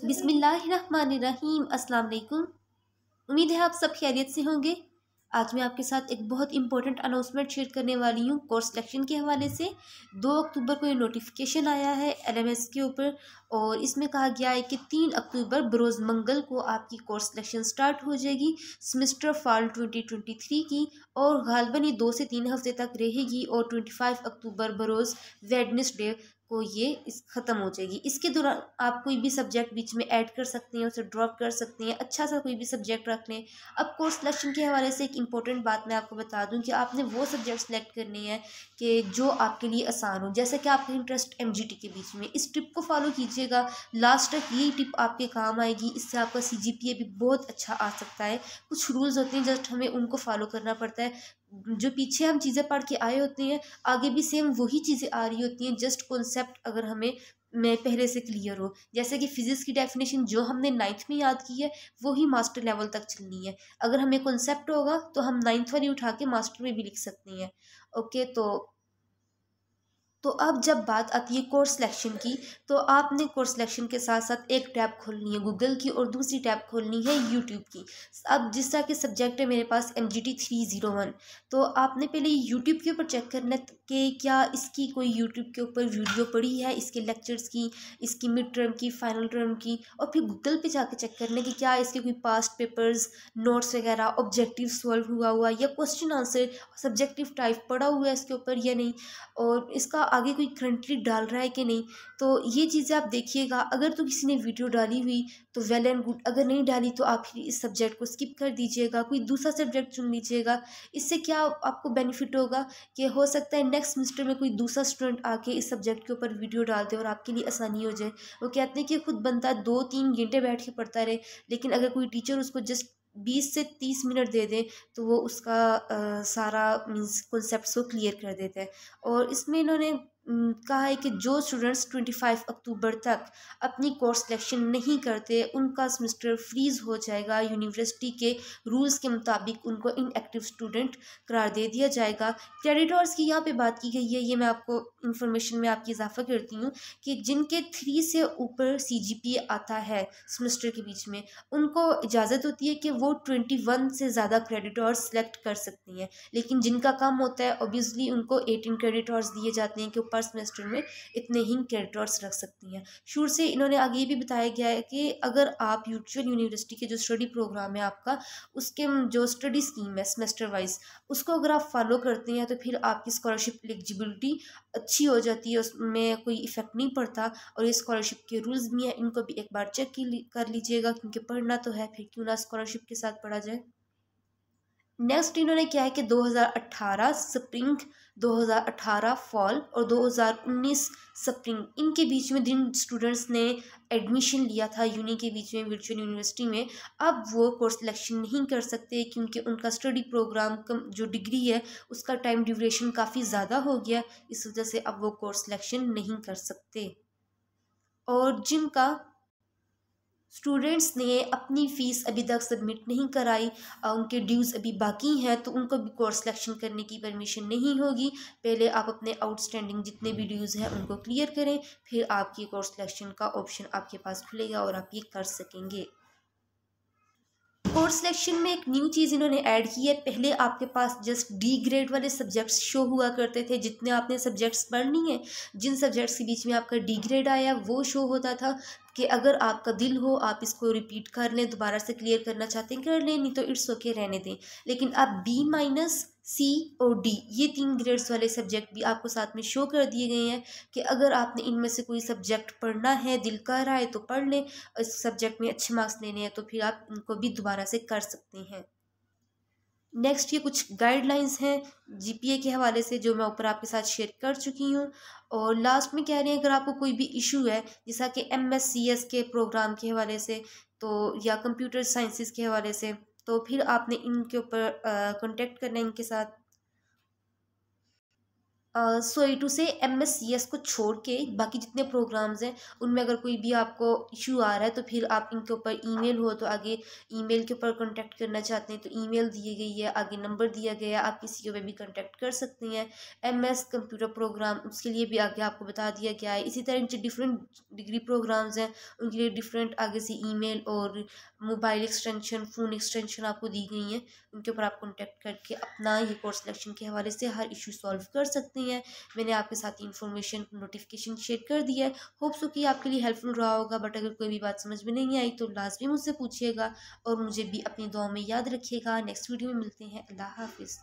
बिसमीम् अलकुम उम्मीद है आप सब खैरियत से होंगे आज मैं आपके साथ एक बहुत इंपॉर्टेंट अनाउंसमेंट शेयर करने वाली हूँ कोर्स सिलेक्शन के हवाले से दो अक्टूबर को ये नोटिफिकेशन आया है एलएमएस के ऊपर और इसमें कहा गया है कि तीन अक्टूबर बरोज़ मंगल को आपकी कोर्स सिलेक्शन स्टार्ट हो जाएगी semester fall twenty twenty three की और गालबन ये दो से तीन हफ्ते तक रहेगी और ट्वेंटी फाइव अक्टूबर बरोज़ वेडनेसडे आपको ये इस ख़त्म हो जाएगी इसके दौरान आप कोई भी सब्जेक्ट बीच में ऐड कर सकते हैं उसे ड्रॉप कर सकते हैं अच्छा सा कोई भी सब्जेक्ट रख लें अब कोर्स सिलेक्शन के हवाले से एक इंपॉर्टेंट बात मैं आपको बता दूं कि आपने वो सब्जेक्ट सेलेक्ट करने हैं कि जो आपके लिए आसान हो जैसे कि आपका इंटरेस्ट एम के बीच में इस टिप को फॉलो कीजिएगा लास्ट तक यही टिप आपके काम आएगी इससे आपका सी भी बहुत अच्छा आ सकता है कुछ रूल्स होते हैं जस्ट हमें उनको फॉलो करना पड़ता है जो पीछे हम चीज़ें पढ़ के आए होते हैं आगे भी सेम वही चीज़ें आ रही होती हैं जस्ट कॉन्सेप्ट अगर हमें मैं पहले से क्लियर हो जैसे कि फिज़िक्स की डेफिनेशन जो हमने नाइन्थ में याद की है वो ही मास्टर लेवल तक चलनी है अगर हमें कॉन्सेप्ट होगा तो हम नाइन्थ वाली उठा के मास्टर में भी लिख सकते हैं ओके तो तो अब जब बात आती है कोर्स सिलेक्शन की तो आपने कोर्स सिलेक्शन के साथ साथ एक टैब खोलनी है गूगल की और दूसरी टैब खोलनी है यूट्यूब की अब जिस तरह के सब्जेक्ट है मेरे पास M G T three zero one तो आपने पहले यूट्यूब के ऊपर चेक करना कि क्या इसकी कोई यूट्यूब के ऊपर वीडियो पड़ी है इसके लेक्चर्स की इसकी मिड टर्म की फाइनल टर्म की और फिर गूगल पर जाकर चेक करना कि क्या इसके कोई पास्ट पेपर्स नोट्स वगैरह ऑब्जेक्टिव सॉल्व हुआ हुआ या क्वेश्चन आंसर सब्जेक्टिव टाइप पड़ा हुआ है इसके ऊपर या नहीं और इसका आगे कोई करंटली डाल रहा है कि नहीं तो ये चीज़ें आप देखिएगा अगर तो किसी ने वीडियो डाली हुई तो वेल एंड गुड अगर नहीं डाली तो आप फिर इस सब्जेक्ट को स्किप कर दीजिएगा कोई दूसरा सब्जेक्ट चुन लीजिएगा इससे क्या आपको बेनिफिट होगा कि हो सकता है नेक्स्ट सेमेस्टर में कोई दूसरा स्टूडेंट आके इस सब्जेक्ट के ऊपर वीडियो डाल दे और आपके लिए आसानी हो जाए वो कहते हैं कि खुद बनता दो तीन घंटे बैठ के पढ़ता रहे लेकिन अगर कोई टीचर उसको जस्ट बीस से तीस मिनट दे दें तो वो उसका सारा मीन्स कॉन्सेप्ट को क्लियर कर देता है और इसमें इन्होंने कहा है कि जो स्टूडेंट्स 25 अक्टूबर तक अपनी कोर्स सिलेक्शन नहीं करते उनका सेमेस्टर फ्रीज़ हो जाएगा यूनिवर्सिटी के रूल्स के मुताबिक उनको इनएक्टिव स्टूडेंट करार दे दिया जाएगा क्रेडिटर्स की यहाँ पे बात की गई है ये मैं आपको इन्फॉर्मेशन में आपकी इजाफा करती हूँ कि जिनके थ्री से ऊपर सी आता है सेमेस्टर के बीच में उनको इजाज़त होती है कि वो ट्वेंटी से ज़्यादा क्रेडिटर्स सेलेक्ट कर सकती हैं लेकिन जिनका कम होता है ओबियसली उनको एटीन क्रेडिटर्स दिए जाते हैं कि पर्स वेस्टर्न में इतने ही कैरेक्टर्स रख सकती हैं शुरू से इन्होंने आगे ये भी बताया गया है कि अगर आप यूचुअल यूनिवर्सिटी के जो स्टडी प्रोग्राम है आपका उसके जो स्टडी स्कीम है सेमेस्टर वाइज उसको अगर आप फॉलो करते हैं तो फिर आपकी स्कॉलरशिप एलिजिबिलिटी अच्छी हो जाती है उसमें कोई इफेक्ट नहीं पड़ता और ये स्कॉलरशिप के रूल्स भी हैं इनको भी एक बार चेक कर लीजिएगा क्योंकि पढ़ना तो है फिर क्यों ना स्कॉलरशिप के साथ पढ़ा जाए नेक्स्ट इन्होंने क्या है कि 2018 स्प्रिंग 2018 फॉल और 2019 स्प्रिंग इनके बीच में जिन स्टूडेंट्स ने एडमिशन लिया था यूनी के बीच में वर्चुअल यूनिवर्सिटी में अब वो कोर्स सिलेक्शन नहीं कर सकते क्योंकि उनका स्टडी प्रोग्राम कम जो डिग्री है उसका टाइम ड्यूरेशन काफ़ी ज़्यादा हो गया इस वजह से अब वो कोर्स सिलेक्शन नहीं कर सकते और जिनका स्टूडेंट्स ने अपनी फ़ीस अभी तक सबमिट नहीं कराई उनके ड्यूज़ अभी बाकी हैं तो उनको भी कोर्स सिलेक्शन करने की परमिशन नहीं होगी पहले आप अपने आउटस्टैंडिंग जितने भी ड्यूज़ हैं उनको क्लियर करें फिर आपकी कोर्स सिलेक्शन का ऑप्शन आपके पास खुलेगा और आप ये कर सकेंगे कोर्स सिलेक्शन में एक न्यू चीज़ इन्होंने ऐड की है पहले आपके पास जस्ट डी ग्रेड वाले सब्जेक्ट्स शो हुआ करते थे जितने आपने सब्जेक्ट्स पढ़नी है जिन सब्जेक्ट्स के बीच में आपका डी ग्रेड आया वो शो होता था कि अगर आपका दिल हो आप इसको रिपीट कर लें दोबारा से क्लियर करना चाहते हैं कर लें नहीं तो इट्स ओके रहने दें लेकिन आप बी माइनस सी और डी ये तीन ग्रेड्स वाले सब्जेक्ट भी आपको साथ में शो कर दिए गए हैं कि अगर आपने इनमें से कोई सब्जेक्ट पढ़ना है दिल कर रहा है तो पढ़ लें इस सब्जेक्ट में अच्छे मार्क्स लेने हैं तो फिर आप इनको भी दोबारा से कर सकते हैं नेक्स्ट ये कुछ गाइडलाइंस हैं जीपीए के हवाले से जो मैं ऊपर आपके साथ शेयर कर चुकी हूँ और लास्ट में कह रहे हैं अगर आपको कोई भी इशू है जैसा कि एम के प्रोग्राम के हवाले से तो या कंप्यूटर साइंसिस के हवाले से तो फिर आपने इनके ऊपर कॉन्टेक्ट करना है इनके साथ ई टू से एम एस सी एस को छोड़ के बाकी जितने प्रोग्राम्स हैं उनमें अगर कोई भी आपको इशू आ रहा है तो फिर आप इनके ऊपर ईमेल हो तो आगे ईमेल के ऊपर कांटेक्ट करना चाहते हैं तो ईमेल दी गई है आगे नंबर दिया गया है आप किसी के ऊपर भी कांटेक्ट कर सकते हैं एम एस कंप्यूटर प्रोग्राम उसके लिए भी आगे आपको बता दिया गया है इसी तरह जो डिफरेंट डिग्री प्रोग्राम्स हैं उनके लिए डिफरेंट आगे से मेल और मोबाइल एक्सटेंशन फ़ोन एक्सटेंशन आपको दी गई हैं उनके ऊपर आप कॉन्टैक्ट करके अपना ये कोर्स सिलेक्शन के हवाले से हर इशू सॉल्व कर सकते हैं सकती हैं मैंने आपके साथ इन्फॉर्मेशन नोटिफिकेशन शेयर कर दिया है होप सो कि आपके लिए हेल्पफुल रहा होगा बट अगर कोई भी बात समझ में नहीं आई तो लाजमी मुझसे पूछिएगा और मुझे भी अपनी दुआ में याद रखिएगा नेक्स्ट वीडियो में मिलते हैं अल्लाह हाफिज़